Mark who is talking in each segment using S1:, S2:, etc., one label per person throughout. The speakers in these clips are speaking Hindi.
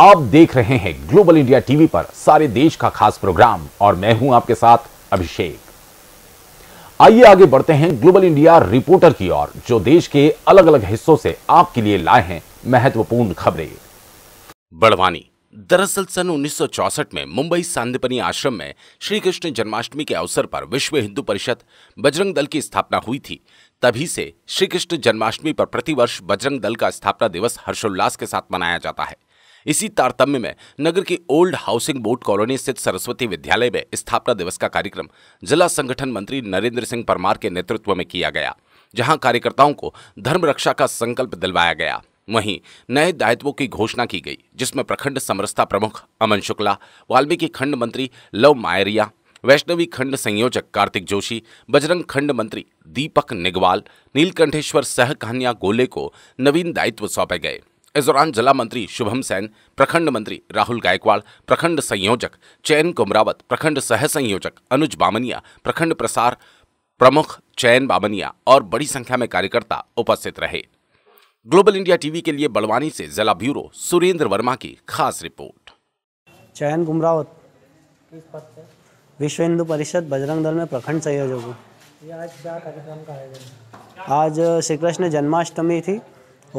S1: आप देख रहे हैं ग्लोबल इंडिया टीवी पर सारे देश का खास प्रोग्राम और मैं हूं आपके साथ अभिषेक आइए आगे बढ़ते हैं ग्लोबल इंडिया रिपोर्टर की ओर जो देश के अलग अलग हिस्सों से आपके लिए लाए हैं महत्वपूर्ण खबरें बड़वानी दरअसल सन 1964 में मुंबई सांदीपनी आश्रम में श्री कृष्ण जन्माष्टमी के अवसर पर विश्व हिंदू परिषद बजरंग दल की स्थापना हुई थी तभी से श्री कृष्ण जन्माष्टमी पर प्रतिवर्ष बजरंग दल का स्थापना दिवस हर्षोल्लास के साथ मनाया जाता है इसी तारतम्य में नगर की ओल्ड हाउसिंग बोर्ड कॉलोनी स्थित सरस्वती विद्यालय में स्थापना दिवस का कार्यक्रम जिला संगठन मंत्री नरेंद्र सिंह परमार के नेतृत्व में किया गया जहां कार्यकर्ताओं को धर्म रक्षा का संकल्प दिलवाया गया वहीं नए दायित्वों की घोषणा की गई जिसमें प्रखंड समरसता प्रमुख अमन शुक्ला वाल्मीकि खंड मंत्री लव मायरिया वैष्णवी खंड संयोजक कार्तिक जोशी बजरंग खंड मंत्री दीपक निगवाल नीलकंठेश्वर सह गोले को नवीन दायित्व सौंपे गए इस दौरान जिला मंत्री शुभम सैन प्रखंड मंत्री राहुल गायकवाड़ प्रखंड संयोजक चयन कुमरावत प्रखंड सह संयोजक अनुज बामनिया प्रखंड प्रसार प्रमुख चयन बामनिया और बड़ी संख्या में कार्यकर्ता उपस्थित रहे ग्लोबल इंडिया टीवी के लिए बड़वानी से जिला ब्यूरो सुरेंद्र वर्मा की खास रिपोर्ट
S2: चयन कुमरावत विश्व हिंदू परिषद बजरंग दल में प्रखंड संयोजक आज श्री कृष्ण जन्माष्टमी थी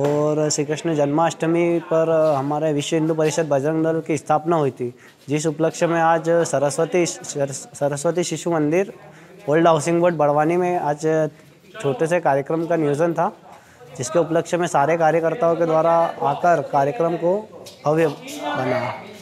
S2: और श्री कृष्ण जन्माष्टमी पर हमारे विश्व हिंदू परिषद बजरंग दल की स्थापना हुई थी जिस उपलक्ष्य में आज सरस्वती सरस्वती शिशु मंदिर ओल्ड हाउसिंग बोर्ड बड़वानी में आज छोटे से कार्यक्रम का नियोजन था जिसके उपलक्ष्य में सारे कार्यकर्ताओं के द्वारा आकर कार्यक्रम को भव्य बनाया